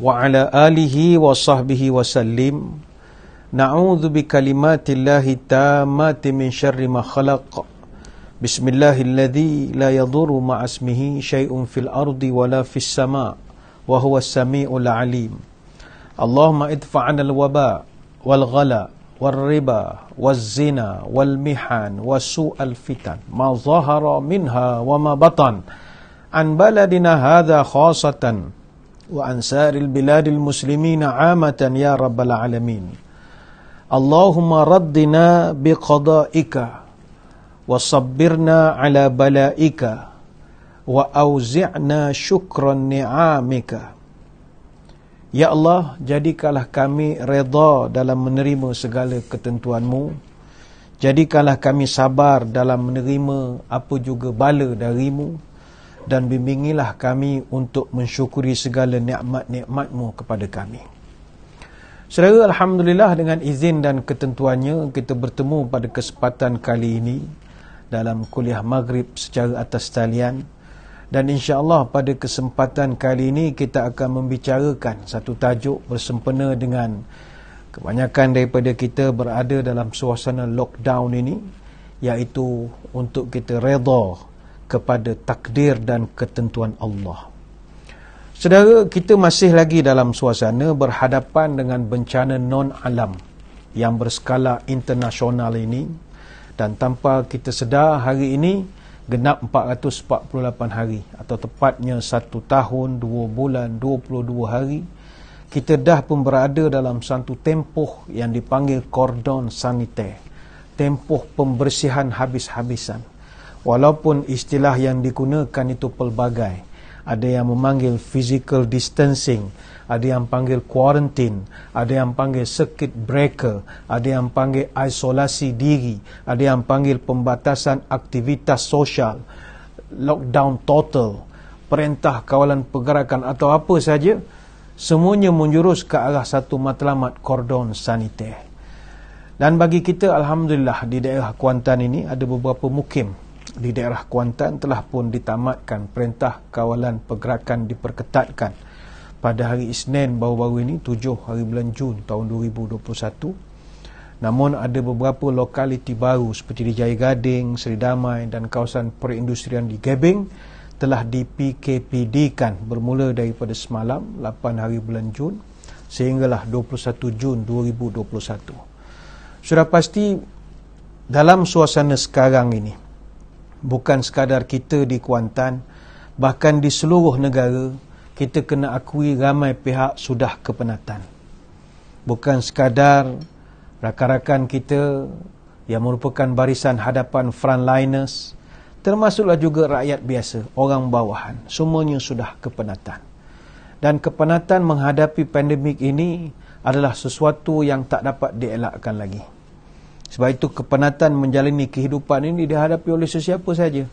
وعلى آله وصحبه وسلم نعوذ بكلمات الله التامات من شر ما خلق بسم الله الذي لا يضر مع اسمه شيء في الأرض ولا في السماء وهو السميع العليم اللهم ادفع عن الوباء والغلاء والربا والزنا والمحن وسوء الفتن ما ظهر منها وما بطن عن بلدنا هذا خاصة وعن سائر البلاد المسلمين عامة يا رب العالمين اللهم ردنا بقضائك وصبرنا balaika, بلائك وأوزعنا شكر نعمك يا الله jadikanlah kami reda dalam menerima segala ketentuanmu jadikanlah kami sabar dalam menerima apa juga bala darimu dan bimbingilah kami untuk mensyukuri segala nikmat-nikmat-Mu kepada kami. Saudara, alhamdulillah dengan izin dan ketentuannya kita bertemu pada kesempatan kali ini dalam kuliah maghrib secara atas talian dan insya-Allah pada kesempatan kali ini kita akan membicarakan satu tajuk bersempena dengan kebanyakan daripada kita berada dalam suasana lockdown ini iaitu untuk kita redha kepada takdir dan ketentuan Allah. Saudara, kita masih lagi dalam suasana berhadapan dengan bencana non-alam yang berskala internasional ini dan tanpa kita sedar hari ini genap 448 hari atau tepatnya 1 tahun 2 bulan 22 hari kita dah pun berada dalam satu tempoh yang dipanggil kordon saniter tempoh pembersihan habis-habisan walaupun istilah yang digunakan itu pelbagai ada yang memanggil physical distancing ada yang panggil quarantine ada yang panggil circuit breaker ada yang panggil isolasi diri ada yang panggil pembatasan aktivitas sosial lockdown total perintah kawalan pergerakan atau apa saja semuanya menjurus ke arah satu matlamat kordon saniter dan bagi kita alhamdulillah di daerah Kuantan ini ada beberapa mukim di daerah Kuantan telah pun ditamatkan perintah kawalan pergerakan diperketatkan pada hari Isnin baru-baru ini 7 hari bulan Jun tahun 2021 namun ada beberapa lokaliti baru seperti di Jaya Gading, Seri Damai dan kawasan perindustrian di Gebeng telah di-PKPD-kan bermula daripada semalam 8 hari bulan Jun sehinggalah 21 Jun 2021 sudah pasti dalam suasana sekarang ini bukan sekadar kita di Kuantan bahkan di seluruh negara kita kena akui ramai pihak sudah kepenatan bukan sekadar rakan-rakan kita yang merupakan barisan hadapan frontliners termasuklah juga rakyat biasa orang bawahan semuanya sudah kepenatan dan kepenatan menghadapi pandemik ini adalah sesuatu yang tak dapat dielakkan lagi. Sebab itu kepenatan menjalani kehidupan ini dihadapi oleh sesiapa saja.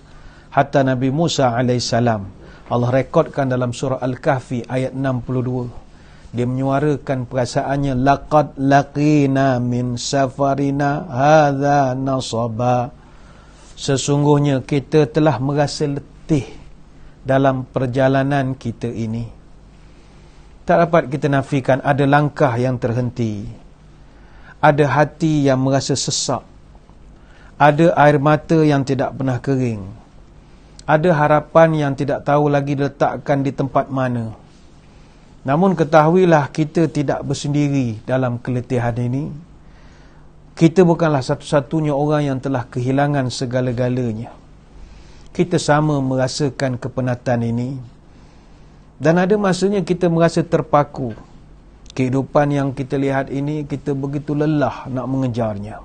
Hatta Nabi Musa AS. Allah rekodkan dalam surah Al-Kahfi ayat 62. Dia menyuarakan perasaannya. Laqad laqina min safarina hadha nasaba. Sesungguhnya kita telah merasa letih dalam perjalanan kita ini. Tak dapat kita nafikan ada langkah yang terhenti ada hati yang merasa sesak ada air mata yang tidak pernah kering ada harapan yang tidak tahu lagi diletakkan di tempat mana namun ketahuilah kita tidak bersendiri dalam keletihan ini kita bukanlah satu-satunya orang yang telah kehilangan segala-galanya kita sama merasakan kepenatan ini dan ada masanya kita merasa terpaku kehidupan yang kita lihat ini kita begitu lelah nak mengejarnya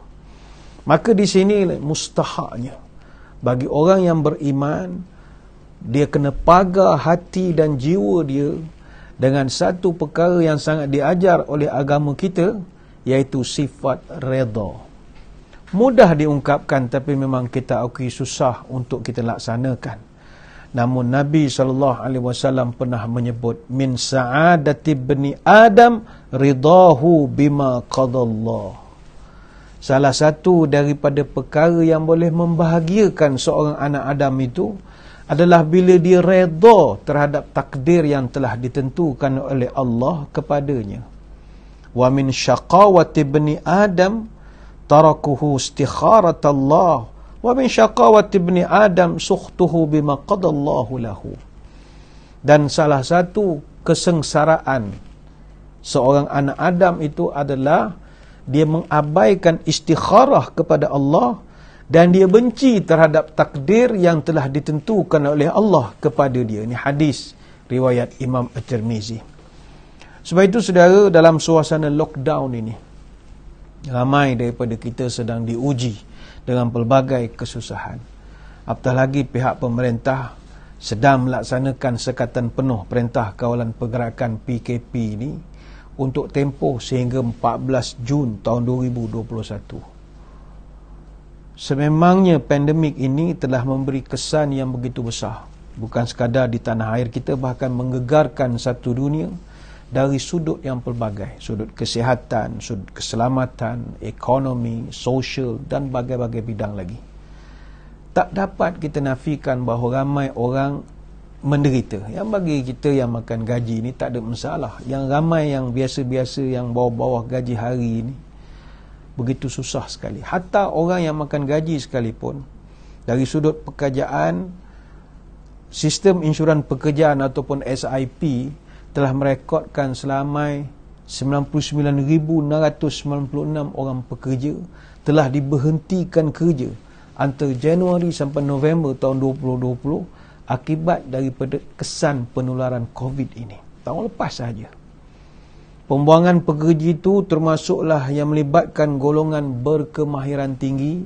maka di sini mustahaknya bagi orang yang beriman dia kena pagar hati dan jiwa dia dengan satu perkara yang sangat diajar oleh agama kita iaitu sifat redha mudah diungkapkan tapi memang kita akui susah untuk kita laksanakan namun Nabi SAW pernah menyebut min sa'adati bani Adam ridahu bima qadallah salah satu daripada perkara yang boleh membahagiakan seorang anak Adam itu adalah bila dia redha terhadap takdir yang telah ditentukan oleh Allah kepadanya wa min syaqawati bani Adam tarakuhu Allah wa min syaqawati ibni adam sukhtuhu bima qadallahu lahu dan salah satu kesengsaraan seorang anak adam itu adalah dia mengabaikan istikharah kepada Allah dan dia benci terhadap takdir yang telah ditentukan oleh Allah kepada dia ini hadis riwayat Imam At-Tirmizi sebab itu saudara dalam suasana lockdown ini ramai daripada kita sedang diuji dengan pelbagai kesusahan. Apatah lagi pihak pemerintah sedang melaksanakan sekatan penuh perintah kawalan pergerakan PKP ini untuk tempoh sehingga 14 Jun tahun 2021. Sememangnya pandemik ini telah memberi kesan yang begitu besar bukan sekadar di tanah air kita bahkan menggegarkan satu dunia dari sudut yang pelbagai sudut kesihatan, sudut keselamatan, ekonomi, sosial dan bagai-bagai bidang lagi. Tak dapat kita nafikan bahawa ramai orang menderita. Yang bagi kita yang makan gaji ni tak ada masalah. Yang ramai yang biasa-biasa yang bawah-bawah gaji hari ini begitu susah sekali. Hatta orang yang makan gaji sekalipun dari sudut pekerjaan sistem insuran pekerjaan ataupun SIP telah merekodkan selamai 99,996 orang pekerja telah diberhentikan kerja antara Januari sampai November tahun 2020 akibat dari kesan penularan COVID ini. Tahun lepas saja. Pembuangan pekerja itu termasuklah yang melibatkan golongan berkemahiran tinggi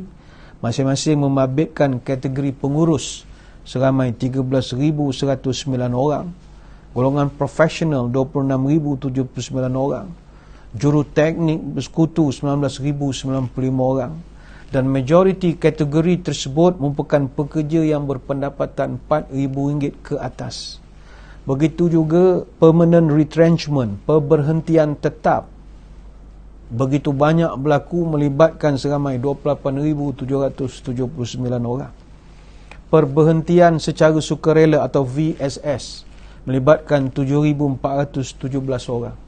masing-masing membabitkan kategori pengurus seramai 13,109 orang golongan profesional 26,079 orang juru teknik bersekutu 19,095 orang dan majoriti kategori tersebut merupakan pekerja yang berpendapatan RM4,000 ke atas. Begitu juga permanent retrenchment, perberhentian tetap begitu banyak berlaku melibatkan seramai 28,779 orang. Perberhentian secara sukarela atau VSS melibatkan 7,417 orang.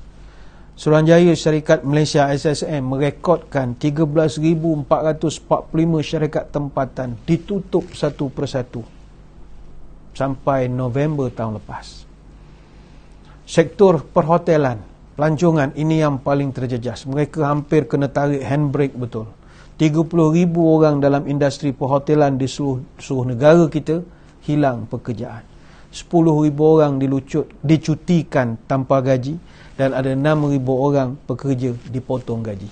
Suruhanjaya Syarikat Malaysia SSM merekodkan 13,445 syarikat tempatan ditutup satu persatu sampai November tahun lepas. Sektor perhotelan, pelancongan ini yang paling terjejas. Mereka hampir kena tarik handbrake betul. 30,000 orang dalam industri perhotelan di seluruh, seluruh negara kita hilang pekerjaan ribu orang dilucut, dicutikan tanpa gaji dan ada ribu orang pekerja dipotong gaji.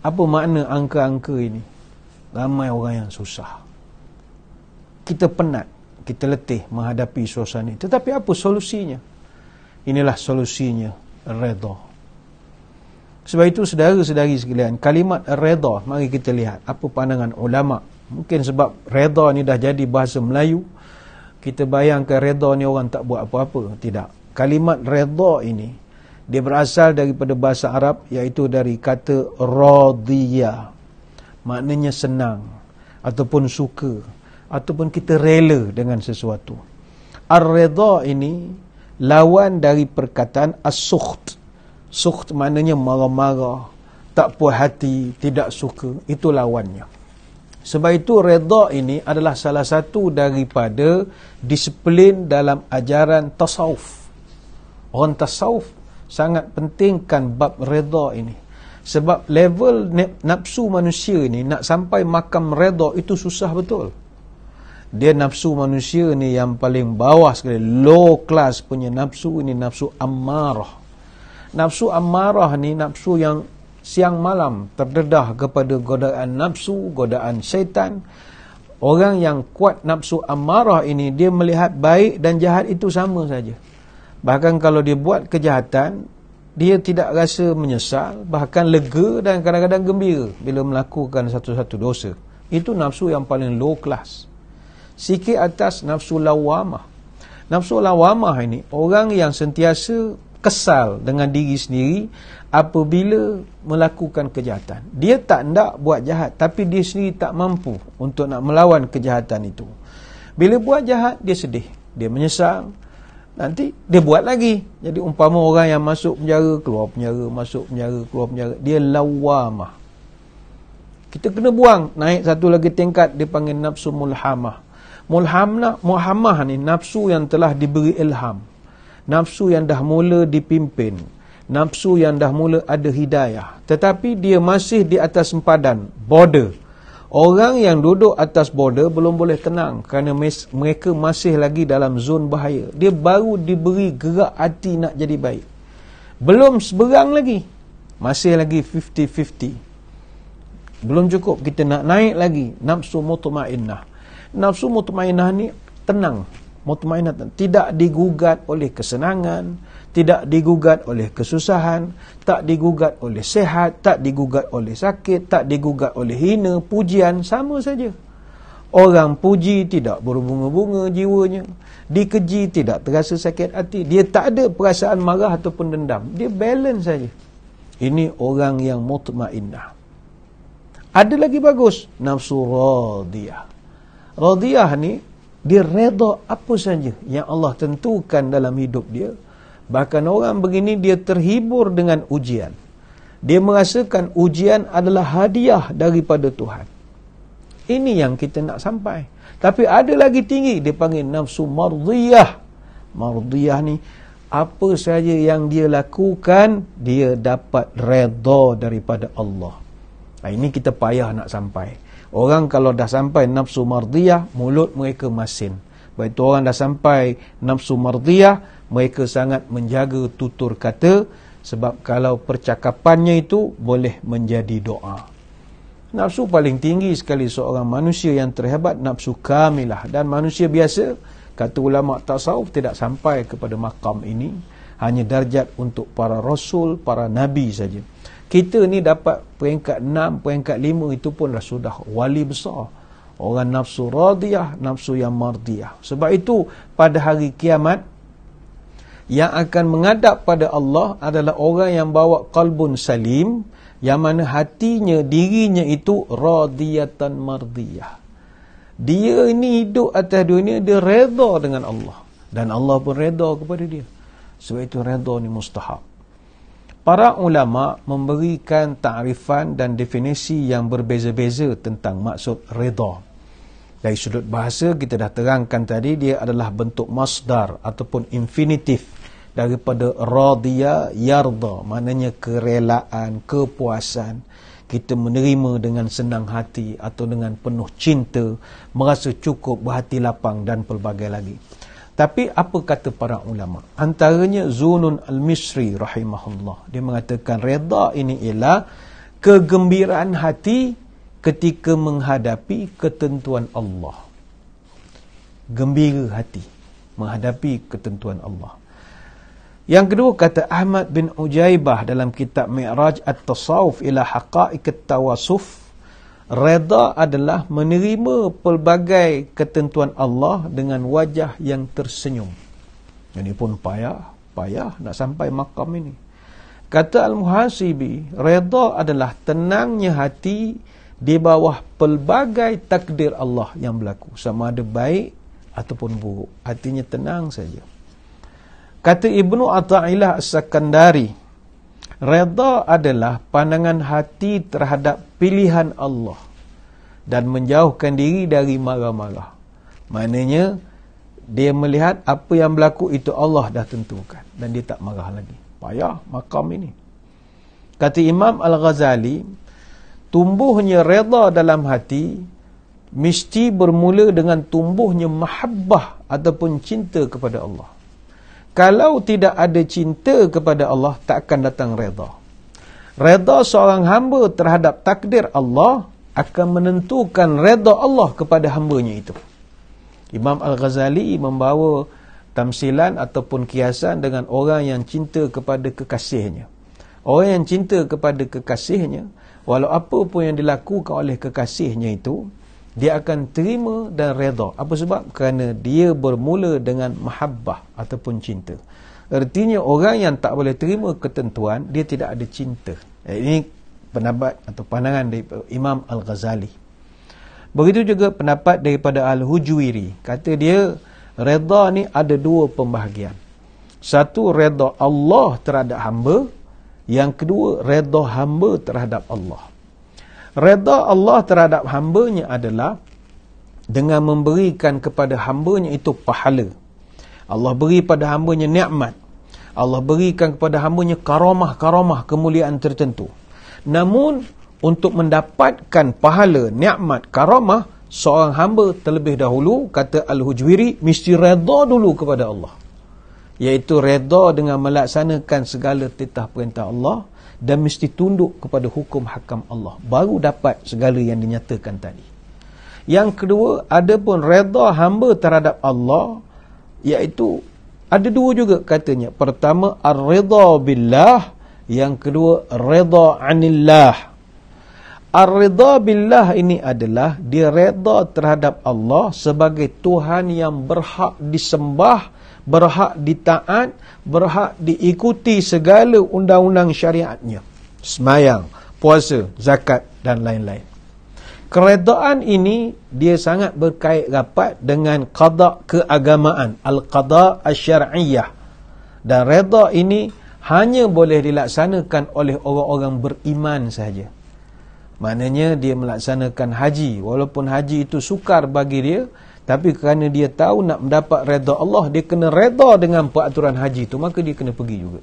Apa makna angka-angka ini? Ramai orang yang susah. Kita penat, kita letih menghadapi suasana ini. Tetapi apa solusinya? Inilah solusinya, redha. Sebab itu saudara sedari sekalian, kalimat redha, mari kita lihat apa pandangan ulama. Mungkin sebab redha ini dah jadi bahasa Melayu, kita bayangkan redha ni orang tak buat apa-apa. Tidak. Kalimat redha ini, dia berasal daripada bahasa Arab, iaitu dari kata radhiya. Maknanya senang, ataupun suka, ataupun kita rela dengan sesuatu. Ar-redha ini, lawan dari perkataan as-sukht. Sukht maknanya marah-marah, tak puas hati, tidak suka. Itu lawannya. Sebab itu redha ini adalah salah satu daripada disiplin dalam ajaran tasawuf. Orang tasawuf sangat pentingkan bab redha ini. Sebab level nafsu manusia ini nak sampai makam redha itu susah betul. Dia nafsu manusia ni yang paling bawah sekali, low class punya nafsu ni nafsu amarah. Nafsu amarah ni nafsu yang siang malam terdedah kepada godaan nafsu, godaan syaitan. Orang yang kuat nafsu amarah ini, dia melihat baik dan jahat itu sama saja. Bahkan kalau dia buat kejahatan, dia tidak rasa menyesal, bahkan lega dan kadang-kadang gembira bila melakukan satu-satu dosa. Itu nafsu yang paling low class. Sikit atas nafsu lawamah. Nafsu lawamah ini, orang yang sentiasa kesal dengan diri sendiri apabila melakukan kejahatan. Dia tak nak buat jahat tapi dia sendiri tak mampu untuk nak melawan kejahatan itu. Bila buat jahat, dia sedih. Dia menyesal. Nanti dia buat lagi. Jadi umpama orang yang masuk penjara, keluar penjara, masuk penjara, keluar penjara. Dia lawamah. Kita kena buang. Naik satu lagi tingkat, dia panggil nafsu mulhamah. Mulhamna, mulhamah ni nafsu yang telah diberi ilham nafsu yang dah mula dipimpin nafsu yang dah mula ada hidayah tetapi dia masih di atas sempadan border orang yang duduk atas border belum boleh tenang kerana mereka masih lagi dalam zon bahaya dia baru diberi gerak hati nak jadi baik belum seberang lagi masih lagi 50-50 belum cukup kita nak naik lagi nafsu mutmainnah nafsu mutmainnah ni tenang mutmainat tidak digugat oleh kesenangan tidak digugat oleh kesusahan tak digugat oleh sehat tak digugat oleh sakit tak digugat oleh hina pujian sama saja orang puji tidak berbunga-bunga jiwanya dikeji tidak terasa sakit hati dia tak ada perasaan marah ataupun dendam dia balance saja ini orang yang mutmainah ada lagi bagus nafsu radiyah radiyah ni dia reda apa saja yang Allah tentukan dalam hidup dia bahkan orang begini dia terhibur dengan ujian dia merasakan ujian adalah hadiah daripada Tuhan ini yang kita nak sampai tapi ada lagi tinggi dia panggil nafsu mardiyah mardiyah ni apa saja yang dia lakukan dia dapat redha daripada Allah Nah, ha, ini kita payah nak sampai. Orang kalau dah sampai nafsu mardiyah, mulut mereka masin. Baik itu orang dah sampai nafsu mardiyah, mereka sangat menjaga tutur kata sebab kalau percakapannya itu boleh menjadi doa. Nafsu paling tinggi sekali seorang manusia yang terhebat, nafsu kamilah. Dan manusia biasa, kata ulama tasawuf tidak sampai kepada makam ini. Hanya darjat untuk para rasul, para nabi saja kita ni dapat peringkat 6, peringkat 5 itu pun dah sudah wali besar. Orang nafsu radiyah, nafsu yang mardiyah. Sebab itu pada hari kiamat, yang akan mengadap pada Allah adalah orang yang bawa kalbun salim, yang mana hatinya, dirinya itu radiyatan mardiyah. Dia ini hidup atas dunia, dia reda dengan Allah. Dan Allah pun reda kepada dia. Sebab itu reda ni mustahab. Para ulama memberikan takrifan dan definisi yang berbeza-beza tentang maksud redha. Dari sudut bahasa kita dah terangkan tadi dia adalah bentuk masdar ataupun infinitif daripada radiya yarda maknanya kerelaan kepuasan kita menerima dengan senang hati atau dengan penuh cinta merasa cukup berhati lapang dan pelbagai lagi tapi apa kata para ulama? Antaranya Zunun Al-Misri rahimahullah. Dia mengatakan redha ini ialah kegembiraan hati ketika menghadapi ketentuan Allah. Gembira hati menghadapi ketentuan Allah. Yang kedua kata Ahmad bin Ujaibah dalam kitab Mi'raj At-Tasawuf ila Haqa'iq At-Tawasuf Reda adalah menerima pelbagai ketentuan Allah dengan wajah yang tersenyum. Ini pun payah, payah nak sampai makam ini. Kata Al-Muhasibi, reda adalah tenangnya hati di bawah pelbagai takdir Allah yang berlaku. Sama ada baik ataupun buruk. Hatinya tenang saja. Kata Ibnu Ata'ilah As-Sakandari, Redha adalah pandangan hati terhadap pilihan Allah dan menjauhkan diri dari marah-marah. Maknanya, dia melihat apa yang berlaku itu Allah dah tentukan dan dia tak marah lagi. Payah makam ini. Kata Imam Al-Ghazali, tumbuhnya redha dalam hati mesti bermula dengan tumbuhnya mahabbah ataupun cinta kepada Allah kalau tidak ada cinta kepada Allah takkan datang reda. Reda seorang hamba terhadap takdir Allah akan menentukan reda Allah kepada hambanya itu Imam Al-Ghazali membawa tamsilan ataupun kiasan dengan orang yang cinta kepada kekasihnya orang yang cinta kepada kekasihnya walau apa pun yang dilakukan oleh kekasihnya itu dia akan terima dan redha apa sebab kerana dia bermula dengan mahabbah ataupun cinta ertinya orang yang tak boleh terima ketentuan dia tidak ada cinta eh, ini pendapat atau pandangan dari Imam Al-Ghazali begitu juga pendapat daripada Al-Hujwiri kata dia redha ni ada dua pembahagian satu redha Allah terhadap hamba yang kedua redha hamba terhadap Allah Reda Allah terhadap hambanya adalah dengan memberikan kepada hambanya itu pahala. Allah beri pada hambanya ni'mat. Allah berikan kepada hambanya karamah-karamah kemuliaan tertentu. Namun, untuk mendapatkan pahala, ni'mat, karamah, seorang hamba terlebih dahulu, kata Al-Hujwiri, mesti reda dulu kepada Allah. Iaitu reda dengan melaksanakan segala titah perintah Allah, dan mesti tunduk kepada hukum hakam Allah baru dapat segala yang dinyatakan tadi yang kedua ada pun redha hamba terhadap Allah iaitu ada dua juga katanya pertama ar-redha billah yang kedua redha anillah Ar-ridha billah ini adalah dia redha terhadap Allah sebagai Tuhan yang berhak disembah, berhak ditaat, berhak diikuti segala undang-undang syariatnya. Semayang, puasa, zakat dan lain-lain. Keredaan ini dia sangat berkait rapat dengan qada keagamaan, al-qada asy Dan redha ini hanya boleh dilaksanakan oleh orang-orang beriman sahaja. Maknanya dia melaksanakan haji walaupun haji itu sukar bagi dia tapi kerana dia tahu nak mendapat reda Allah dia kena reda dengan peraturan haji itu maka dia kena pergi juga.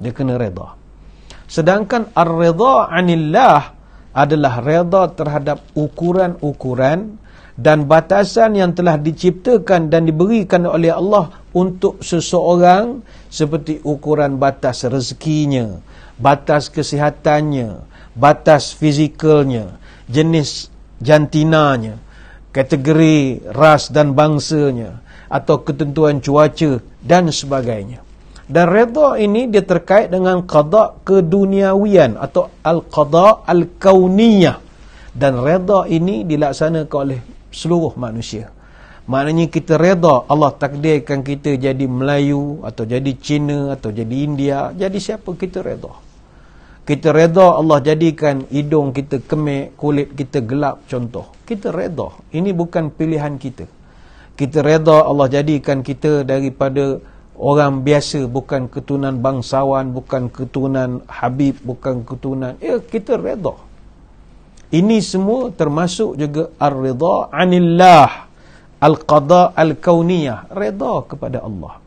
Dia kena reda. Sedangkan ar-redha anillah adalah reda terhadap ukuran-ukuran dan batasan yang telah diciptakan dan diberikan oleh Allah untuk seseorang seperti ukuran batas rezekinya, batas kesihatannya, batas fizikalnya, jenis jantinanya, kategori ras dan bangsanya, atau ketentuan cuaca dan sebagainya. Dan redha ini dia terkait dengan qada keduniawian atau al-qada al-kauniyah. Dan redha ini dilaksanakan oleh seluruh manusia. Maknanya kita redha Allah takdirkan kita jadi Melayu atau jadi Cina atau jadi India. Jadi siapa kita redha. Kita reda Allah jadikan hidung kita kemek, kulit kita gelap contoh. Kita reda. Ini bukan pilihan kita. Kita reda Allah jadikan kita daripada orang biasa, bukan keturunan bangsawan, bukan keturunan habib, bukan keturunan. Ya, kita reda. Ini semua termasuk juga ar-ridha anillah al-qada al-kauniyah, reda kepada Allah.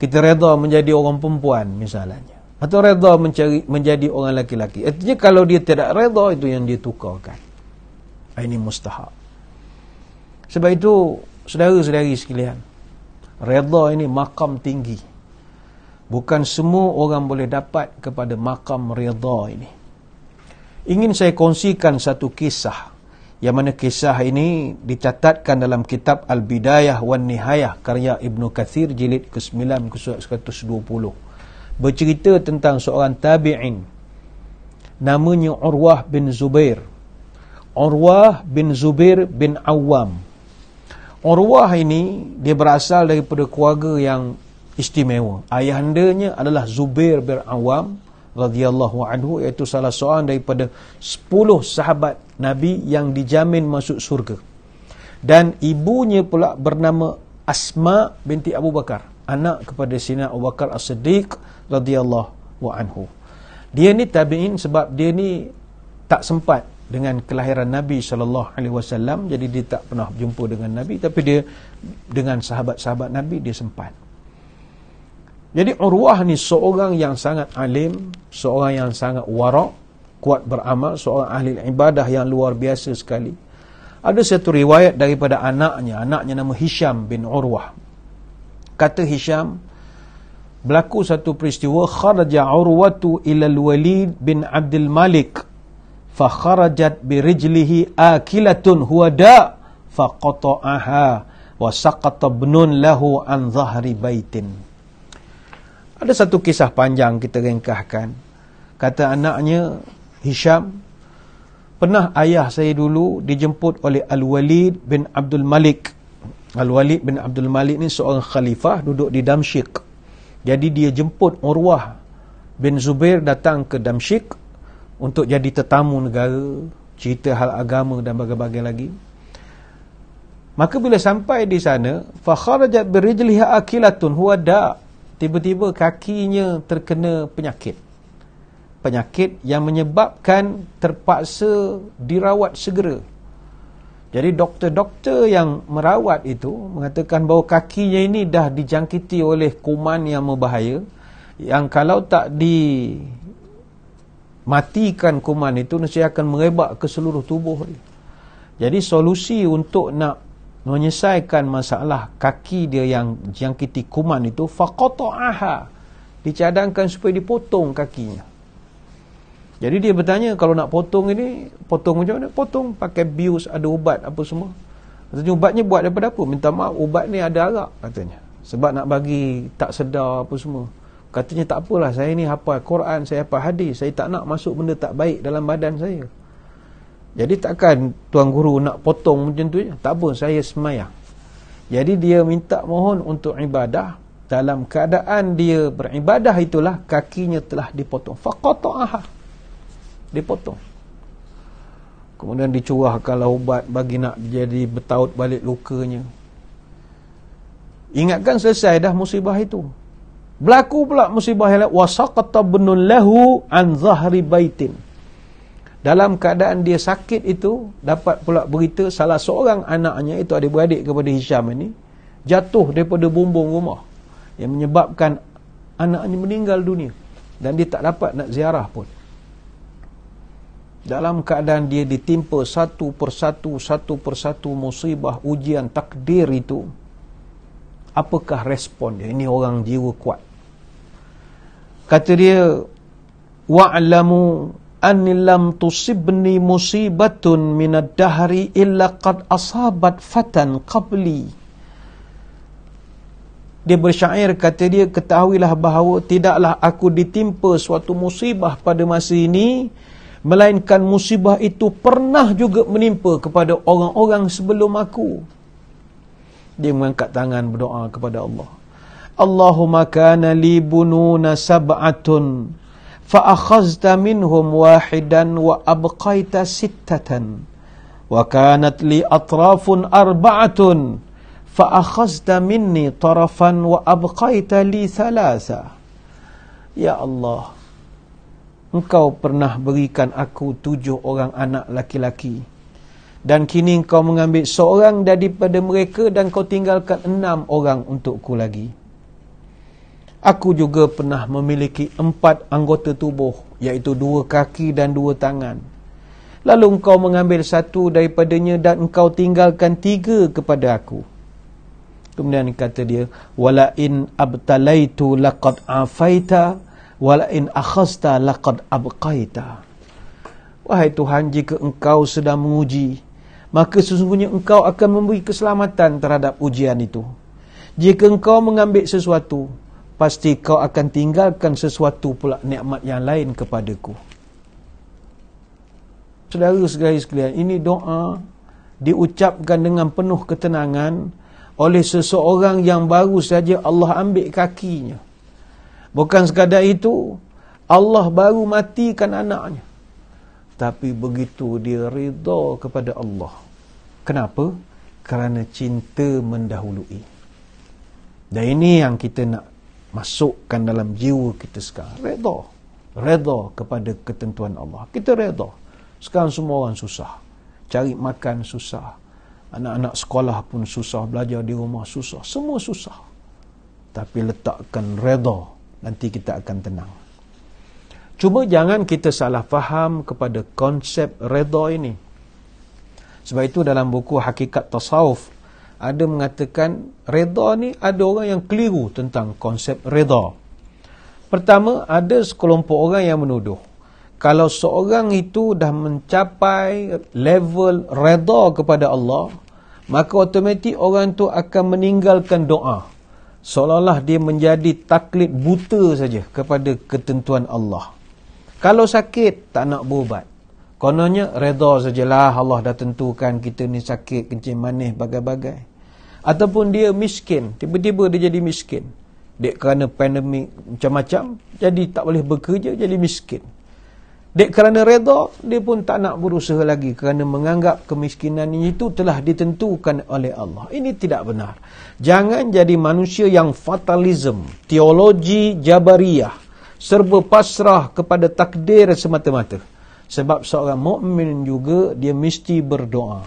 Kita reda menjadi orang perempuan misalnya atau redha mencari menjadi orang laki-laki. Artinya kalau dia tidak redha itu yang dia tukarkan. Ah, ini mustahak. Sebab itu saudara-saudari sekalian, redha ini makam tinggi. Bukan semua orang boleh dapat kepada makam redha ini. Ingin saya kongsikan satu kisah yang mana kisah ini dicatatkan dalam kitab Al-Bidayah wan Nihayah karya Ibn Kathir jilid ke-9 surat 120 bercerita tentang seorang tabi'in namanya Urwah bin Zubair Urwah bin Zubair bin Awam Urwah ini dia berasal daripada keluarga yang istimewa ayahandanya adalah Zubair bin Awam radhiyallahu anhu iaitu salah seorang daripada 10 sahabat Nabi yang dijamin masuk surga dan ibunya pula bernama Asma binti Abu Bakar anak kepada Sina Abu Bakar As-Siddiq radhiyallahu anhu. Dia ni tabi'in sebab dia ni tak sempat dengan kelahiran Nabi sallallahu alaihi wasallam jadi dia tak pernah berjumpa dengan Nabi tapi dia dengan sahabat-sahabat Nabi dia sempat. Jadi Urwah ni seorang yang sangat alim, seorang yang sangat warak, kuat beramal, seorang ahli ibadah yang luar biasa sekali. Ada satu riwayat daripada anaknya, anaknya nama Hisham bin Urwah, kata Hisham berlaku satu peristiwa kharaja urwatu ila al-walid bin abdul malik fa kharajat bi rijlihi akilatun huwa da fa qata'aha wa saqata ibnun lahu an zahri baitin ada satu kisah panjang kita ringkaskan kata anaknya Hisham pernah ayah saya dulu dijemput oleh al-walid bin abdul malik Al-Walid bin Abdul Malik ni seorang khalifah duduk di Damsyik. Jadi dia jemput Urwah bin Zubair datang ke Damsyik untuk jadi tetamu negara, cerita hal agama dan bagai-bagai lagi. Maka bila sampai di sana, fa kharajat birijliha akilatun huwa da. Tiba-tiba kakinya terkena penyakit. Penyakit yang menyebabkan terpaksa dirawat segera. Jadi doktor-doktor yang merawat itu mengatakan bahawa kakinya ini dah dijangkiti oleh kuman yang berbahaya yang kalau tak di matikan kuman itu nanti akan merebak ke seluruh tubuh dia. Jadi solusi untuk nak menyelesaikan masalah kaki dia yang jangkiti kuman itu faqata'aha dicadangkan supaya dipotong kakinya. Jadi dia bertanya kalau nak potong ini, potong macam mana? Potong pakai bius, ada ubat apa semua. Katanya ubatnya buat daripada apa? Minta maaf, ubat ni ada arak katanya. Sebab nak bagi tak sedar apa semua. Katanya tak apalah, saya ni hafal Quran, saya hafal hadis, saya tak nak masuk benda tak baik dalam badan saya. Jadi takkan tuan guru nak potong macam tu je? Tak apa, saya semayang. Jadi dia minta mohon untuk ibadah dalam keadaan dia beribadah itulah kakinya telah dipotong. Faqata'ah. Dipotong, potong kemudian dicurahkanlah ubat bagi nak jadi bertaut balik lukanya ingatkan selesai dah musibah itu berlaku pula musibah yang lain wasaqata bunun lahu an zahri baitin dalam keadaan dia sakit itu dapat pula berita salah seorang anaknya itu adik-beradik kepada Hisham ini jatuh daripada bumbung rumah yang menyebabkan anaknya meninggal dunia dan dia tak dapat nak ziarah pun dalam keadaan dia ditimpa satu persatu satu persatu musibah ujian takdir itu apakah respon dia ini orang jiwa kuat kata dia wa'lamu anni lam tusibni musibatun minad dahari illa qad asabat fatan qabli dia bersyair kata dia ketahuilah bahawa tidaklah aku ditimpa suatu musibah pada masa ini melainkan musibah itu pernah juga menimpa kepada orang-orang sebelum aku. Dia mengangkat tangan berdoa kepada Allah. Allahumma kana li bununa sab'atun fa akhazta minhum wahidan wa abqaita sittatan wa kanat li atrafun arba'atun fa akhazta minni tarafan wa abqaita li thalasa. Ya Allah, engkau pernah berikan aku tujuh orang anak laki-laki. Dan kini engkau mengambil seorang daripada mereka dan kau tinggalkan enam orang untukku lagi. Aku juga pernah memiliki empat anggota tubuh iaitu dua kaki dan dua tangan. Lalu engkau mengambil satu daripadanya dan engkau tinggalkan tiga kepada aku. Kemudian kata dia, Walain abtalaitu laqad afaita walain akhasta laqad abqaita wahai tuhan jika engkau sedang menguji maka sesungguhnya engkau akan memberi keselamatan terhadap ujian itu jika engkau mengambil sesuatu pasti kau akan tinggalkan sesuatu pula nikmat yang lain kepadaku saudara saudari sekalian ini doa diucapkan dengan penuh ketenangan oleh seseorang yang baru saja Allah ambil kakinya Bukan sekadar itu, Allah baru matikan anaknya. Tapi begitu dia rida kepada Allah. Kenapa? Kerana cinta mendahului. Dan ini yang kita nak masukkan dalam jiwa kita sekarang. Reda. Reda kepada ketentuan Allah. Kita reda. Sekarang semua orang susah. Cari makan susah. Anak-anak sekolah pun susah. Belajar di rumah susah. Semua susah. Tapi letakkan reda nanti kita akan tenang. Cuma jangan kita salah faham kepada konsep redha ini. Sebab itu dalam buku Hakikat Tasawuf, ada mengatakan redha ni ada orang yang keliru tentang konsep redha. Pertama, ada sekelompok orang yang menuduh. Kalau seorang itu dah mencapai level redha kepada Allah, maka otomatik orang itu akan meninggalkan doa seolah-olah dia menjadi taklid buta saja kepada ketentuan Allah. Kalau sakit, tak nak berubat. Kononnya, reda sajalah Allah dah tentukan kita ni sakit, kencing manis, bagai-bagai. Ataupun dia miskin, tiba-tiba dia jadi miskin. Dia kerana pandemik macam-macam, jadi tak boleh bekerja, jadi miskin. Dek kerana reda, dia pun tak nak berusaha lagi kerana menganggap kemiskinan itu telah ditentukan oleh Allah. Ini tidak benar. Jangan jadi manusia yang fatalism, teologi jabariyah, serba pasrah kepada takdir semata-mata. Sebab seorang mukmin juga, dia mesti berdoa.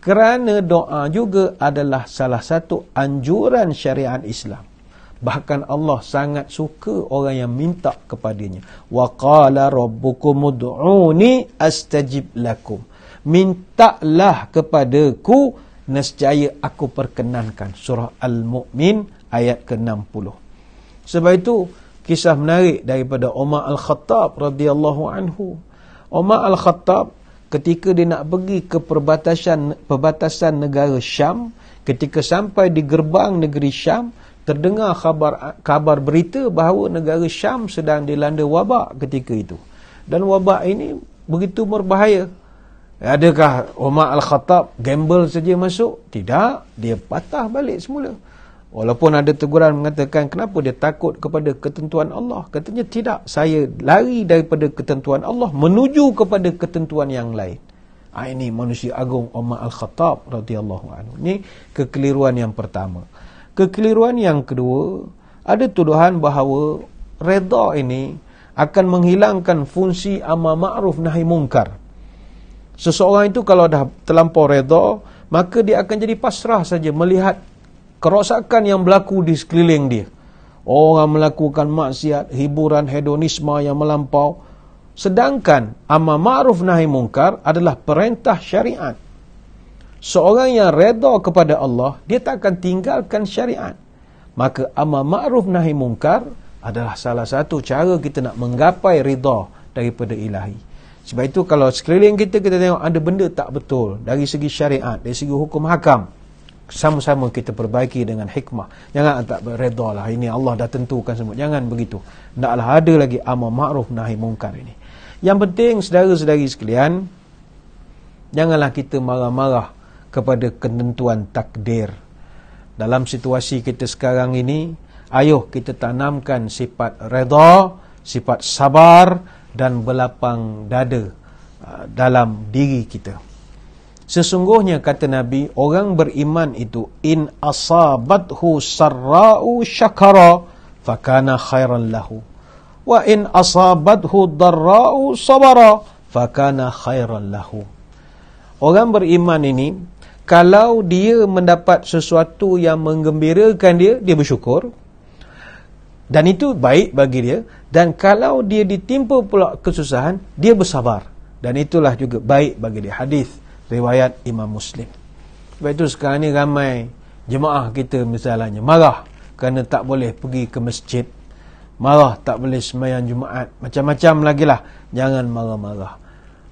Kerana doa juga adalah salah satu anjuran syariat Islam. Bahkan Allah sangat suka orang yang minta kepadanya. Wa qala rabbukum ud'uni astajib lakum. Mintalah kepadaku nescaya aku perkenankan. Surah Al-Mu'min ayat ke-60. Sebab itu kisah menarik daripada Umar Al-Khattab radhiyallahu anhu. Umar Al-Khattab ketika dia nak pergi ke perbatasan perbatasan negara Syam, ketika sampai di gerbang negeri Syam, terdengar khabar kabar berita bahawa negara Syam sedang dilanda wabak ketika itu. Dan wabak ini begitu berbahaya. Adakah Umar Al-Khattab gamble saja masuk? Tidak, dia patah balik semula. Walaupun ada teguran mengatakan kenapa dia takut kepada ketentuan Allah. Katanya tidak, saya lari daripada ketentuan Allah menuju kepada ketentuan yang lain. Ah, ini manusia agung Umar Al-Khattab radhiyallahu anhu. Ini kekeliruan yang pertama. Kekeliruan yang kedua, ada tuduhan bahawa redha ini akan menghilangkan fungsi amar ma'ruf nahi mungkar. Seseorang itu kalau dah terlampau redha, maka dia akan jadi pasrah saja melihat kerosakan yang berlaku di sekeliling dia. Orang melakukan maksiat, hiburan hedonisme yang melampau. Sedangkan amar ma'ruf nahi mungkar adalah perintah syariat seorang yang redha kepada Allah, dia tak akan tinggalkan syariat. Maka amar ma'ruf nahi mungkar adalah salah satu cara kita nak menggapai redha daripada ilahi. Sebab itu kalau sekeliling kita, kita tengok ada benda tak betul dari segi syariat, dari segi hukum hakam. Sama-sama kita perbaiki dengan hikmah. Jangan tak redha lah. Ini Allah dah tentukan semua. Jangan begitu. Naklah ada lagi amar ma'ruf nahi mungkar ini. Yang penting, saudara-saudari sekalian, janganlah kita marah-marah kepada ketentuan takdir. Dalam situasi kita sekarang ini, ayuh kita tanamkan sifat redha, sifat sabar dan berlapang dada ah, dalam diri kita. Sesungguhnya kata Nabi, orang beriman itu in asabathu sarra'u syakara fakana khairan lahu wa in asabathu darra'u sabara fakana khairan lahu. Orang beriman ini kalau dia mendapat sesuatu yang menggembirakan dia, dia bersyukur. Dan itu baik bagi dia. Dan kalau dia ditimpa pula kesusahan, dia bersabar. Dan itulah juga baik bagi dia. Hadis riwayat Imam Muslim. Sebab itu sekarang ni ramai jemaah kita misalnya marah kerana tak boleh pergi ke masjid. Marah tak boleh semayang Jumaat. Macam-macam lagi lah. Jangan marah-marah.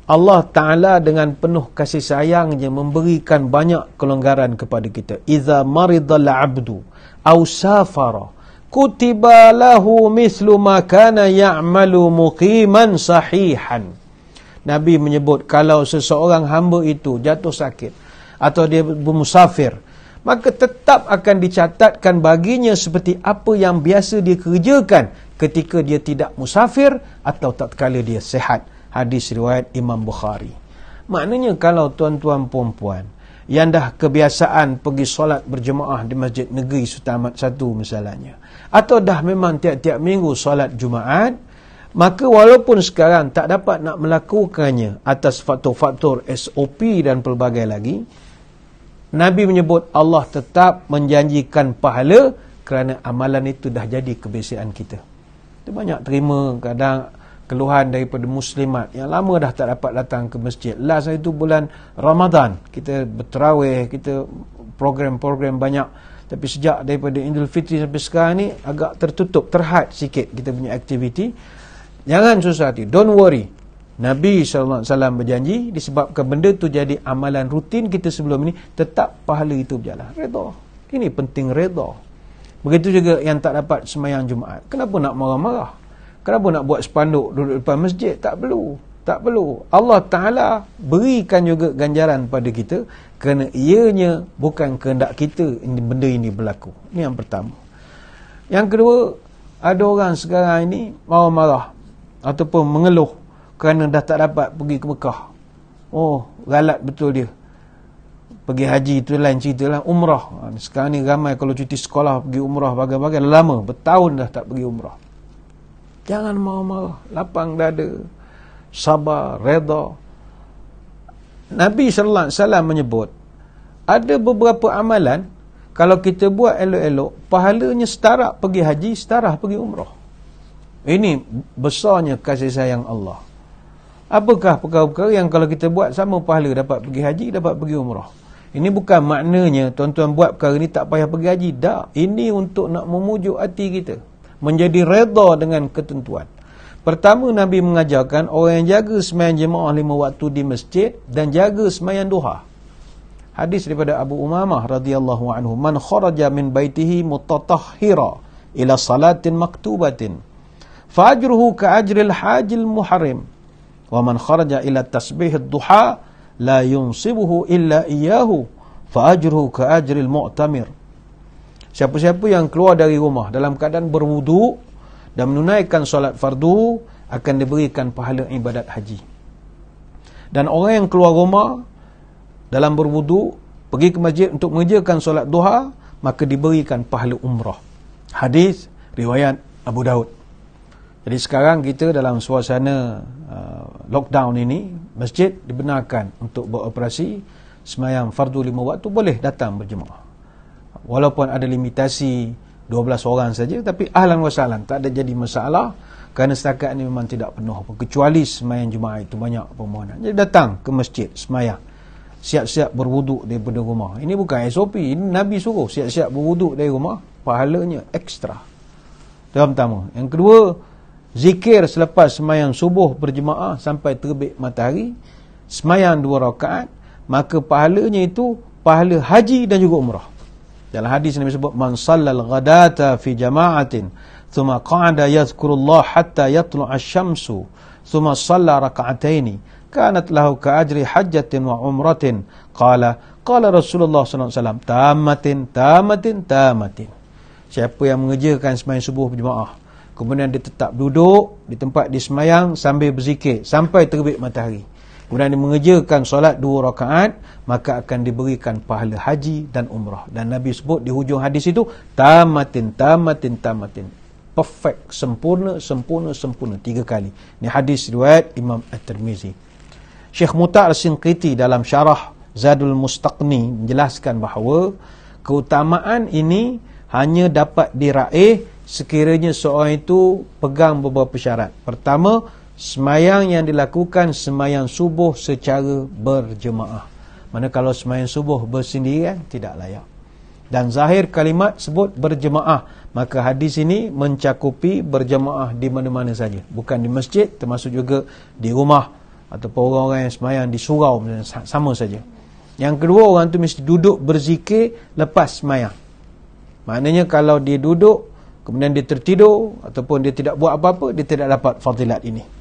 Allah Ta'ala dengan penuh kasih sayangnya memberikan banyak kelonggaran kepada kita. Iza maridhal abdu au safara kutiba lahu mislu ma ya'malu muqiman sahihan. Nabi menyebut kalau seseorang hamba itu jatuh sakit atau dia bermusafir, maka tetap akan dicatatkan baginya seperti apa yang biasa dia kerjakan ketika dia tidak musafir atau tak kala dia sehat hadis riwayat Imam Bukhari. Maknanya kalau tuan-tuan puan yang dah kebiasaan pergi solat berjemaah di Masjid Negeri Sultan Ahmad I misalnya atau dah memang tiap-tiap minggu solat Jumaat maka walaupun sekarang tak dapat nak melakukannya atas faktor-faktor SOP dan pelbagai lagi Nabi menyebut Allah tetap menjanjikan pahala kerana amalan itu dah jadi kebiasaan kita. Kita banyak terima kadang keluhan daripada muslimat yang lama dah tak dapat datang ke masjid. Last itu bulan Ramadan, kita berterawih, kita program-program banyak. Tapi sejak daripada Idul Fitri sampai sekarang ni agak tertutup, terhad sikit kita punya aktiviti. Jangan susah hati, don't worry. Nabi SAW berjanji disebabkan benda tu jadi amalan rutin kita sebelum ini tetap pahala itu berjalan. Redha. Ini penting redha. Begitu juga yang tak dapat semayang Jumaat. Kenapa nak marah-marah? kenapa nak buat spanduk duduk depan masjid tak perlu tak perlu Allah Ta'ala berikan juga ganjaran pada kita kerana ianya bukan kehendak kita benda ini berlaku ini yang pertama yang kedua ada orang sekarang ini marah-marah ataupun mengeluh kerana dah tak dapat pergi ke Mekah oh galat betul dia pergi haji itu, lain cerita lah umrah sekarang ni ramai kalau cuti sekolah pergi umrah bagai-bagai lama bertahun dah tak pergi umrah Jangan marah-marah, lapang dada, sabar, reda. Nabi sallallahu alaihi wasallam menyebut, ada beberapa amalan kalau kita buat elok-elok, pahalanya setara pergi haji, setara pergi umrah. Ini besarnya kasih sayang Allah. Apakah perkara-perkara yang kalau kita buat sama pahala dapat pergi haji, dapat pergi umrah. Ini bukan maknanya tuan-tuan buat perkara ini tak payah pergi haji. Tak. Ini untuk nak memujuk hati kita menjadi redha dengan ketentuan. Pertama Nabi mengajarkan orang yang jaga semayan jemaah lima waktu di masjid dan jaga semayan duha. Hadis daripada Abu Umamah radhiyallahu anhu, "Man kharaja min baitihi mutatahhira ila salatin maktubatin, fajruhu ka ajril hajil muharim. Wa man kharaja ila tasbih ad-duha la yunsibuhu illa iyyahu, fajruhu ka ajril mu'tamir." siapa-siapa yang keluar dari rumah dalam keadaan berwudu dan menunaikan solat fardu akan diberikan pahala ibadat haji. Dan orang yang keluar rumah dalam berwudu pergi ke masjid untuk mengerjakan solat duha maka diberikan pahala umrah. Hadis riwayat Abu Daud. Jadi sekarang kita dalam suasana uh, lockdown ini masjid dibenarkan untuk beroperasi sembahyang fardu lima waktu boleh datang berjemaah walaupun ada limitasi 12 orang saja tapi ahlan wa sahlan tak ada jadi masalah kerana setakat ni memang tidak penuh pun kecuali semayang Jumaat itu banyak permohonan jadi datang ke masjid semayang siap-siap berwuduk daripada rumah ini bukan SOP ini Nabi suruh siap-siap berwuduk dari rumah pahalanya ekstra itu yang pertama yang kedua zikir selepas semayang subuh berjemaah sampai terbit matahari semayang dua rakaat maka pahalanya itu pahala haji dan juga umrah dalam hadis ini sebut man sallal ghadata fi jama'atin thumma qa'ada yadhkurullah hatta yatlu' asy-syamsu thumma shalla rak'ataini kanat lahu ka ajri hajjatin wa umratin qala qala Rasulullah sallallahu alaihi wasallam tamatin tamatin tamatin Siapa yang mengerjakan sembahyang subuh berjemaah kemudian dia tetap duduk di tempat dia sembahyang sambil berzikir sampai terbit matahari kemudian dia mengerjakan solat dua rakaat maka akan diberikan pahala haji dan umrah dan Nabi sebut di hujung hadis itu tamatin tamatin tamatin perfect sempurna sempurna sempurna tiga kali ini hadis riwayat Imam At-Tirmizi Syekh Muta Al-Sinqiti dalam syarah Zadul Mustaqni menjelaskan bahawa keutamaan ini hanya dapat diraih sekiranya seorang itu pegang beberapa syarat. Pertama, Semayang yang dilakukan semayang subuh secara berjemaah. Mana kalau semayang subuh bersendirian, tidak layak. Dan zahir kalimat sebut berjemaah. Maka hadis ini mencakupi berjemaah di mana-mana saja. Bukan di masjid, termasuk juga di rumah. atau orang-orang yang semayang di surau, sama saja. Yang kedua, orang tu mesti duduk berzikir lepas semayang. Maknanya kalau dia duduk, kemudian dia tertidur, ataupun dia tidak buat apa-apa, dia tidak dapat fadilat ini.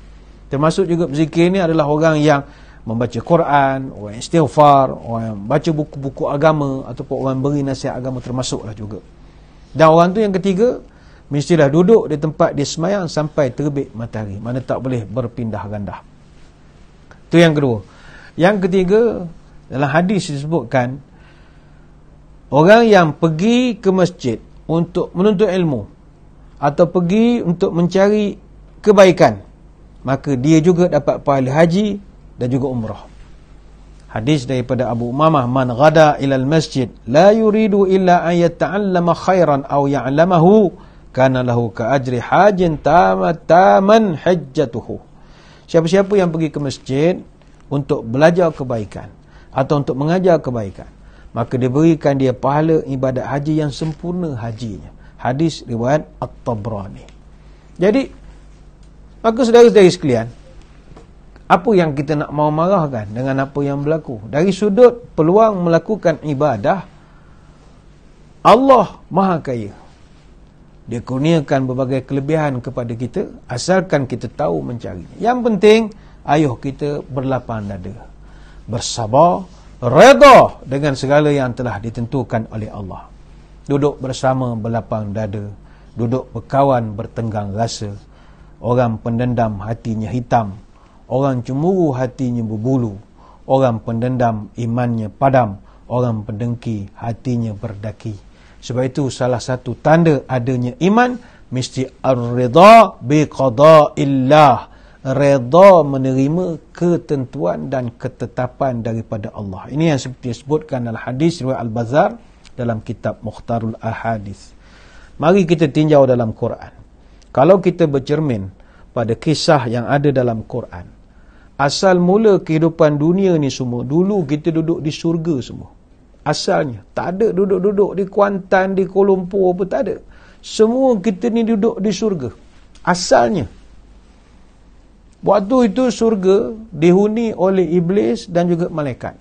Termasuk juga berzikir ni adalah orang yang membaca Quran, orang yang istighfar, orang yang baca buku-buku agama ataupun orang beri nasihat agama termasuklah juga. Dan orang tu yang ketiga, mestilah duduk di tempat dia semayang sampai terbit matahari. Mana tak boleh berpindah ganda. Tu yang kedua. Yang ketiga, dalam hadis disebutkan, orang yang pergi ke masjid untuk menuntut ilmu atau pergi untuk mencari kebaikan maka dia juga dapat pahala haji dan juga umrah hadis daripada Abu Umamah man ghada ilal masjid la yuridu illa an yata'allama khairan aw ya'lamahu kana lahu ka ajri hajin tamattaman hajjatuhu siapa-siapa yang pergi ke masjid untuk belajar kebaikan atau untuk mengajar kebaikan maka diberikan dia pahala ibadat haji yang sempurna hajinya hadis riwayat at-tabrani jadi Maka saudara-saudari sekalian, apa yang kita nak mau marahkan dengan apa yang berlaku? Dari sudut peluang melakukan ibadah, Allah Maha Kaya. Dia kurniakan berbagai kelebihan kepada kita asalkan kita tahu mencari. Yang penting, ayuh kita berlapang dada. Bersabar, reda dengan segala yang telah ditentukan oleh Allah. Duduk bersama berlapang dada. Duduk berkawan bertenggang rasa orang pendendam hatinya hitam, orang cemburu hatinya berbulu, orang pendendam imannya padam, orang pendengki hatinya berdaki. Sebab itu salah satu tanda adanya iman mesti ar-ridha bi qada'illah. Reda menerima ketentuan dan ketetapan daripada Allah. Ini yang seperti disebutkan dalam hadis riwayat Al-Bazar dalam kitab Mukhtarul Ahadith. Mari kita tinjau dalam Quran. Kalau kita bercermin pada kisah yang ada dalam Quran, asal mula kehidupan dunia ni semua, dulu kita duduk di surga semua. Asalnya, tak ada duduk-duduk di Kuantan, di Kuala Lumpur apa, tak ada. Semua kita ni duduk di surga, Asalnya. Waktu itu surga dihuni oleh iblis dan juga malaikat.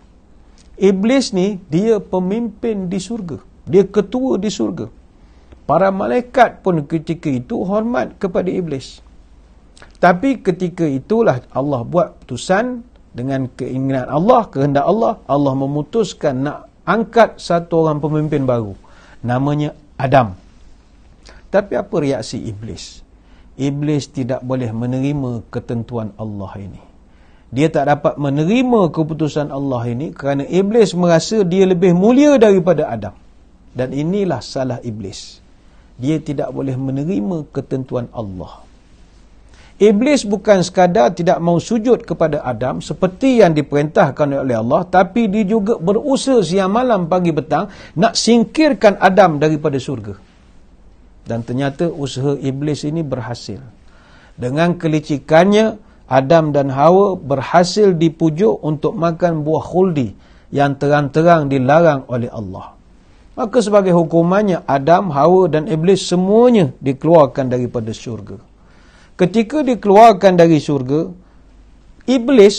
Iblis ni dia pemimpin di surga, Dia ketua di surga. Para malaikat pun ketika itu hormat kepada iblis. Tapi ketika itulah Allah buat putusan dengan keinginan Allah, kehendak Allah, Allah memutuskan nak angkat satu orang pemimpin baru. Namanya Adam. Tapi apa reaksi iblis? Iblis tidak boleh menerima ketentuan Allah ini. Dia tak dapat menerima keputusan Allah ini kerana iblis merasa dia lebih mulia daripada Adam. Dan inilah salah iblis dia tidak boleh menerima ketentuan Allah. Iblis bukan sekadar tidak mau sujud kepada Adam seperti yang diperintahkan oleh Allah tapi dia juga berusaha siang malam pagi petang nak singkirkan Adam daripada surga. Dan ternyata usaha iblis ini berhasil. Dengan kelicikannya Adam dan Hawa berhasil dipujuk untuk makan buah khuldi yang terang-terang dilarang oleh Allah. Maka sebagai hukumannya, Adam, Hawa dan Iblis semuanya dikeluarkan daripada syurga. Ketika dikeluarkan dari syurga, Iblis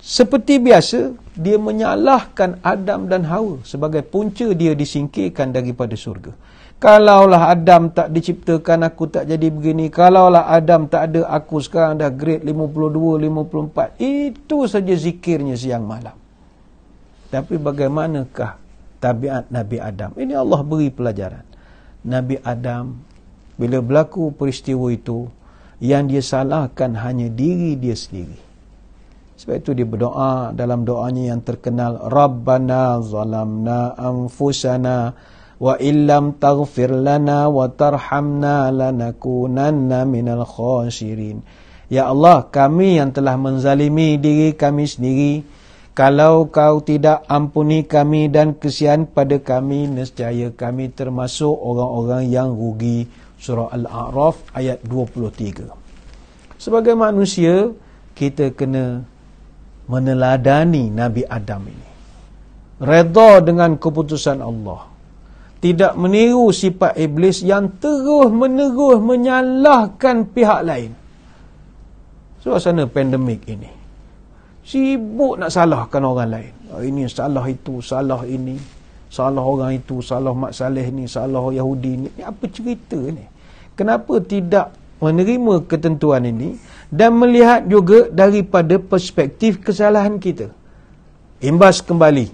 seperti biasa, dia menyalahkan Adam dan Hawa sebagai punca dia disingkirkan daripada syurga. Kalaulah Adam tak diciptakan, aku tak jadi begini. Kalaulah Adam tak ada, aku sekarang dah grade 52-54. Itu saja zikirnya siang malam. Tapi bagaimanakah tabiat Nabi Adam. Ini Allah beri pelajaran. Nabi Adam bila berlaku peristiwa itu yang dia salahkan hanya diri dia sendiri. Sebab itu dia berdoa dalam doanya yang terkenal Rabbana zalamna anfusana wa illam taghfir lana wa tarhamna lanakunanna minal khasirin. Ya Allah, kami yang telah menzalimi diri kami sendiri, kalau kau tidak ampuni kami dan kesian pada kami, nescaya kami termasuk orang-orang yang rugi. Surah Al-A'raf ayat 23. Sebagai manusia, kita kena meneladani Nabi Adam ini. Redha dengan keputusan Allah. Tidak meniru sifat iblis yang terus menerus menyalahkan pihak lain. Suasana pandemik ini sibuk nak salahkan orang lain oh, ini salah itu salah ini salah orang itu salah mak saleh ni salah yahudi ni ini apa cerita ni kenapa tidak menerima ketentuan ini dan melihat juga daripada perspektif kesalahan kita imbas kembali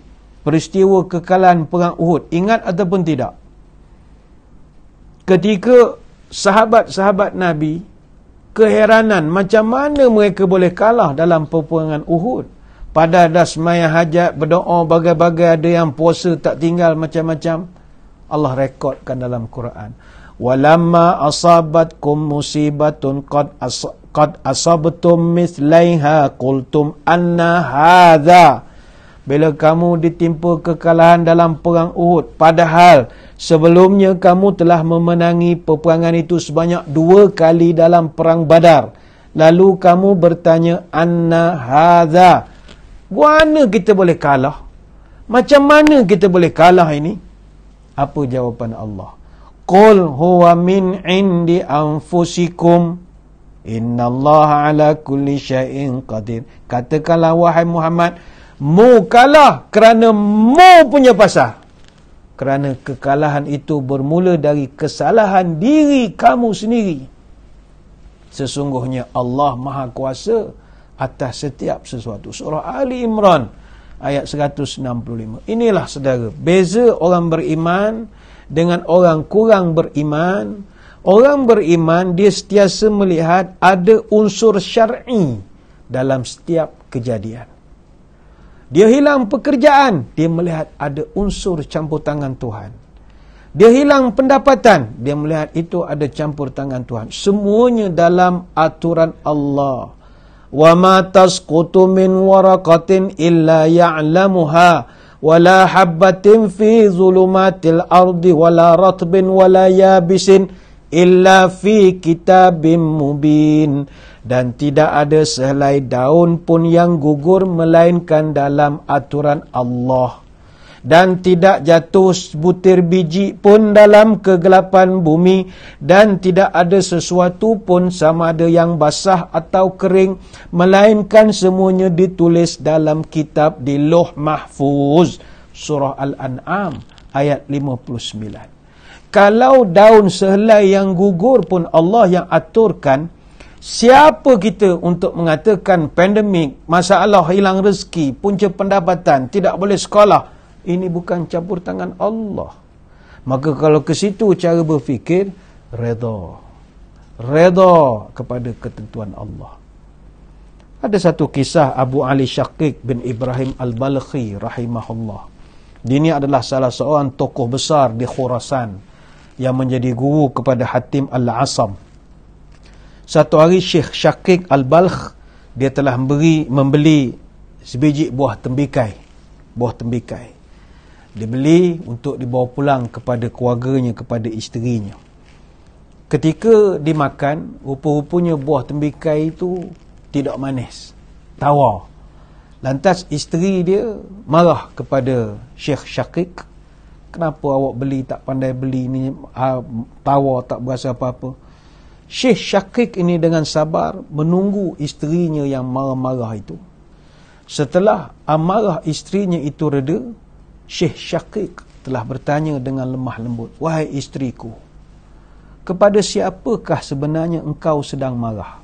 peristiwa kekalahan perang Uhud ingat ataupun tidak ketika sahabat-sahabat nabi keheranan macam mana mereka boleh kalah dalam peperangan Uhud. Pada ada semayang hajat, berdoa, bagai-bagai ada yang puasa tak tinggal macam-macam. Allah rekodkan dalam Quran. Walamma asabatkum musibatun qad asabatum asabtum mislaiha qultum anna hadza bila kamu ditimpa kekalahan dalam perang Uhud Padahal sebelumnya kamu telah memenangi peperangan itu sebanyak dua kali dalam perang badar Lalu kamu bertanya Anna Hadha Guana kita boleh kalah? Macam mana kita boleh kalah ini? Apa jawapan Allah? Qul huwa min indi anfusikum Inna Allah ala kulli syai'in qadir Katakanlah wahai Muhammad Muhammad mu kalah kerana mu punya pasal. Kerana kekalahan itu bermula dari kesalahan diri kamu sendiri. Sesungguhnya Allah Maha Kuasa atas setiap sesuatu. Surah Ali Imran ayat 165. Inilah saudara, beza orang beriman dengan orang kurang beriman. Orang beriman dia setiasa melihat ada unsur syar'i dalam setiap kejadian. Dia hilang pekerjaan, dia melihat ada unsur campur tangan Tuhan. Dia hilang pendapatan, dia melihat itu ada campur tangan Tuhan. Semuanya dalam aturan Allah. Wa ma tasqutu min waraqatin illa ya'lamuha wa la habatin fi zulumatil ardi wa la ratbin wa la yabisin illa fi kitabim mubin dan tidak ada sehelai daun pun yang gugur melainkan dalam aturan Allah dan tidak jatuh butir biji pun dalam kegelapan bumi dan tidak ada sesuatu pun sama ada yang basah atau kering melainkan semuanya ditulis dalam kitab di Loh Mahfuz surah Al-An'am ayat 59 kalau daun sehelai yang gugur pun Allah yang aturkan siapa kita untuk mengatakan pandemik masalah hilang rezeki punca pendapatan tidak boleh sekolah ini bukan campur tangan Allah maka kalau ke situ cara berfikir redha redha kepada ketentuan Allah ada satu kisah Abu Ali Syakik bin Ibrahim Al-Balkhi rahimahullah. Dia ni adalah salah seorang tokoh besar di Khurasan yang menjadi guru kepada Hatim Al-Asam. Satu hari Syekh Syakik Al-Balkh dia telah beri, membeli sebiji buah tembikai. Buah tembikai. Dia beli untuk dibawa pulang kepada keluarganya, kepada isterinya. Ketika dimakan, rupa-rupanya buah tembikai itu tidak manis. Tawar. Lantas isteri dia marah kepada Syekh Syakik kenapa awak beli tak pandai beli ni uh, tawa tak berasa apa-apa Syekh Syakik ini dengan sabar menunggu isterinya yang marah-marah itu setelah amarah isterinya itu reda Syekh Syakik telah bertanya dengan lemah lembut wahai isteriku kepada siapakah sebenarnya engkau sedang marah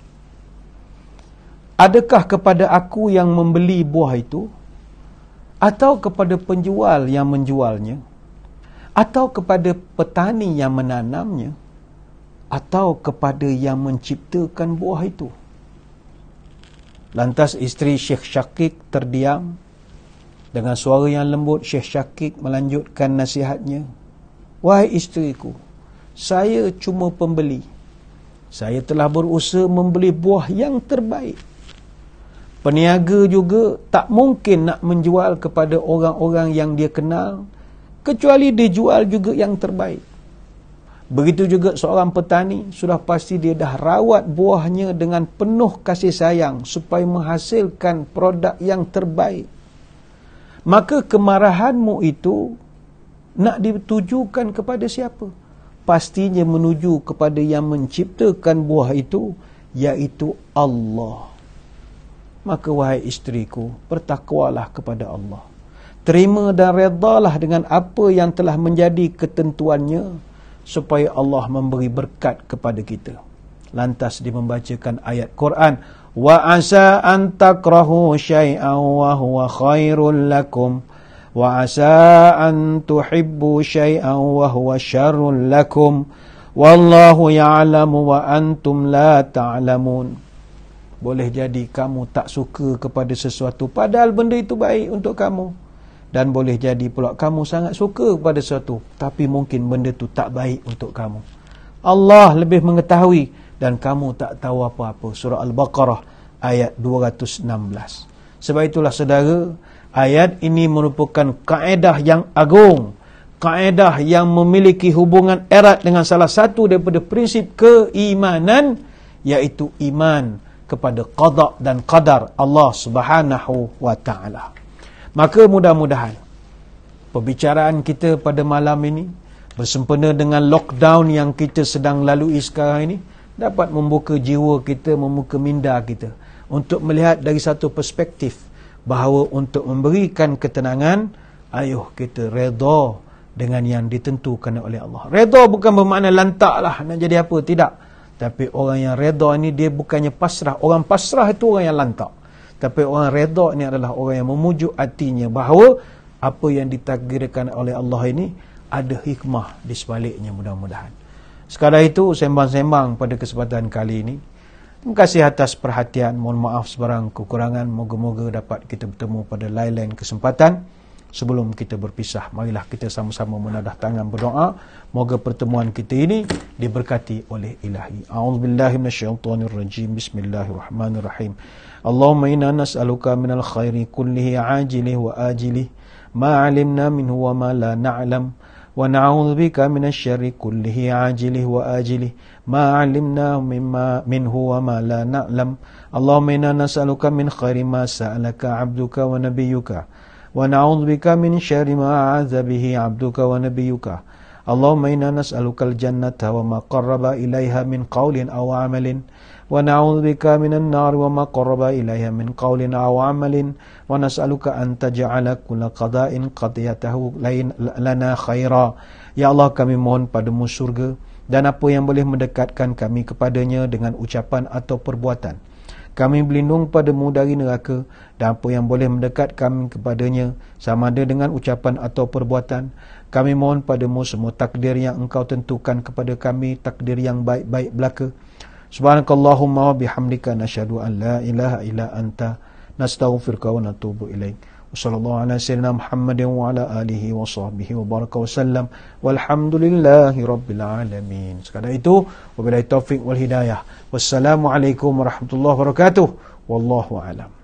adakah kepada aku yang membeli buah itu atau kepada penjual yang menjualnya atau kepada petani yang menanamnya atau kepada yang menciptakan buah itu lantas isteri Syekh Syakik terdiam dengan suara yang lembut Syekh Syakik melanjutkan nasihatnya wahai isteriku saya cuma pembeli saya telah berusaha membeli buah yang terbaik peniaga juga tak mungkin nak menjual kepada orang-orang yang dia kenal kecuali dijual juga yang terbaik. Begitu juga seorang petani sudah pasti dia dah rawat buahnya dengan penuh kasih sayang supaya menghasilkan produk yang terbaik. Maka kemarahanmu itu nak ditujukan kepada siapa? Pastinya menuju kepada yang menciptakan buah itu iaitu Allah. Maka wahai isteriku, bertakwalah kepada Allah terima dan redalah dengan apa yang telah menjadi ketentuannya supaya Allah memberi berkat kepada kita. Lantas dia membacakan ayat Quran, wa asa an takrahu syai'an wa huwa khairul lakum wa asa an tuhibbu syai'an wa huwa syarrul lakum wallahu ya'lamu wa antum la ta'lamun. Boleh jadi kamu tak suka kepada sesuatu padahal benda itu baik untuk kamu dan boleh jadi pula kamu sangat suka kepada sesuatu tapi mungkin benda tu tak baik untuk kamu Allah lebih mengetahui dan kamu tak tahu apa-apa surah al-baqarah ayat 216 sebab itulah saudara ayat ini merupakan kaedah yang agung kaedah yang memiliki hubungan erat dengan salah satu daripada prinsip keimanan iaitu iman kepada qada dan qadar Allah Subhanahu wa taala. Maka mudah-mudahan pembicaraan kita pada malam ini bersempena dengan lockdown yang kita sedang lalui sekarang ini dapat membuka jiwa kita, membuka minda kita untuk melihat dari satu perspektif bahawa untuk memberikan ketenangan ayuh kita redha dengan yang ditentukan oleh Allah. Redha bukan bermakna lantak lah, nak jadi apa, tidak. Tapi orang yang redha ini dia bukannya pasrah. Orang pasrah itu orang yang lantak. Tapi orang reda ni adalah orang yang memujuk hatinya bahawa apa yang ditakdirkan oleh Allah ini ada hikmah di sebaliknya mudah-mudahan. Sekadar itu, sembang-sembang pada kesempatan kali ini. Terima kasih atas perhatian. Mohon maaf sebarang kekurangan. Moga-moga dapat kita bertemu pada lain-lain kesempatan sebelum kita berpisah marilah kita sama-sama menadah tangan berdoa moga pertemuan kita ini diberkati oleh Ilahi a'udzubillahi bismillahirrahmanirrahim Allahumma inna nas'aluka minal khairi kullihi ajilihi wa ajilihi ma minhu wa ma la na'lam wa na'udzubika minasy syarri kullihi ajilihi wa ajilihi ma 'alimna mimma minhu wa ma la na'lam Allahumma inna nas'aluka min khairi ma sa'alaka 'abduka wa nabiyyuka ونعوذ بك من شر ما أعاذ به عبدك ونبيك اللهم إنا نسألك الجنة وما قرب إليها من قول أو عمل ونعوذ بك من النار وما قرب إليها من قول أو عمل ونسألك أن تجعل كل قضاء قضيته لنا خيرا يا الله kami mohon padamu surga dan apa yang boleh mendekatkan kami kepadanya dengan ucapan atau perbuatan kami berlindung padamu dari neraka dan apa yang boleh mendekat kami kepadanya sama ada dengan ucapan atau perbuatan. Kami mohon padamu semua takdir yang engkau tentukan kepada kami, takdir yang baik-baik belaka. Subhanakallahumma wa bihamdika nashadu an la ilaha ila anta nastaghfiruka wa natubu ilaih. وصلى الله على سيدنا محمد وعلى آله وصحبه وبارك وسلم والحمد لله رب العالمين سكادا إتو وبلا التوفيق والهداية والسلام عليكم ورحمة الله وبركاته والله أعلم